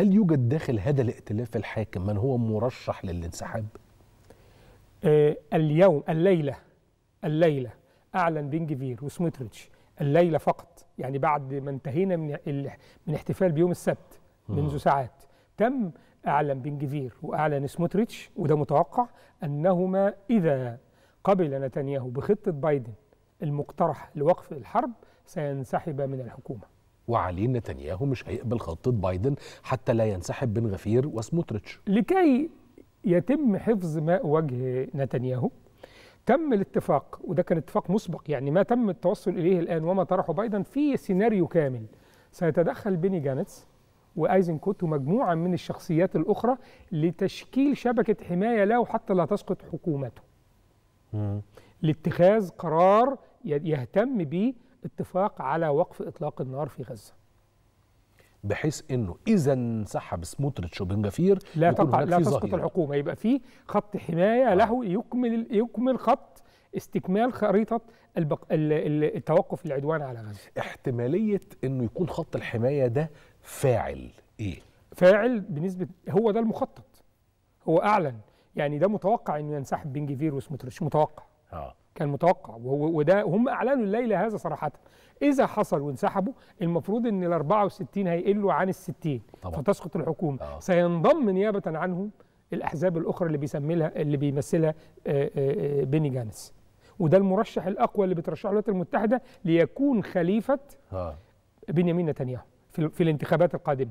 هل يوجد داخل هذا الائتلاف الحاكم من هو مرشح للانسحاب؟ آه، اليوم الليلة الليلة أعلن بنجفير وسموتريتش الليلة فقط يعني بعد ما انتهينا من من احتفال بيوم السبت منذ ساعات تم أعلن بنجفير وأعلن سموتريتش وده متوقع أنهما إذا قبل نتنياهو بخطة بايدن المقترحة لوقف الحرب سينسحب من الحكومة وعليه نتنياهو مش هيقبل خطه بايدن حتى لا ينسحب بن غفير وسموتريتش لكي يتم حفظ ماء وجه نتنياهو تم الاتفاق وده كان اتفاق مسبق يعني ما تم التوصل اليه الان وما طرحه بايدن في سيناريو كامل سيتدخل بيني جانتس وايزنكوت ومجموعه من الشخصيات الاخرى لتشكيل شبكه حمايه له حتى لا تسقط حكومته. م. لاتخاذ قرار يهتم به اتفاق على وقف اطلاق النار في غزه بحيث انه اذا انسحب سموتريتش وبن غفير لا تقع لا تسقط الحكومه يبقى في خط حمايه آه. له يكمل يكمل خط استكمال خريطه البق... التوقف العدوان على غزه احتماليه انه يكون خط الحمايه ده فاعل ايه فاعل بنسبه هو ده المخطط هو اعلن يعني ده متوقع انه ينسحب بن جفير وسموتريتش متوقع اه كان متوقع وده هم اعلنوا الليله هذا صراحه اذا حصل وانسحبوا المفروض ان ال 64 هيقلوا عن ال 60 فتسقط الحكومه آه. سينضم نيابه عنهم الاحزاب الاخرى اللي بيسملها اللي بيمثلها آه، آه، آه، بيني جانس وده المرشح الاقوى اللي بترشحه الولايات المتحده ليكون خليفه آه. بنيامين نتنياهو في الانتخابات القادمه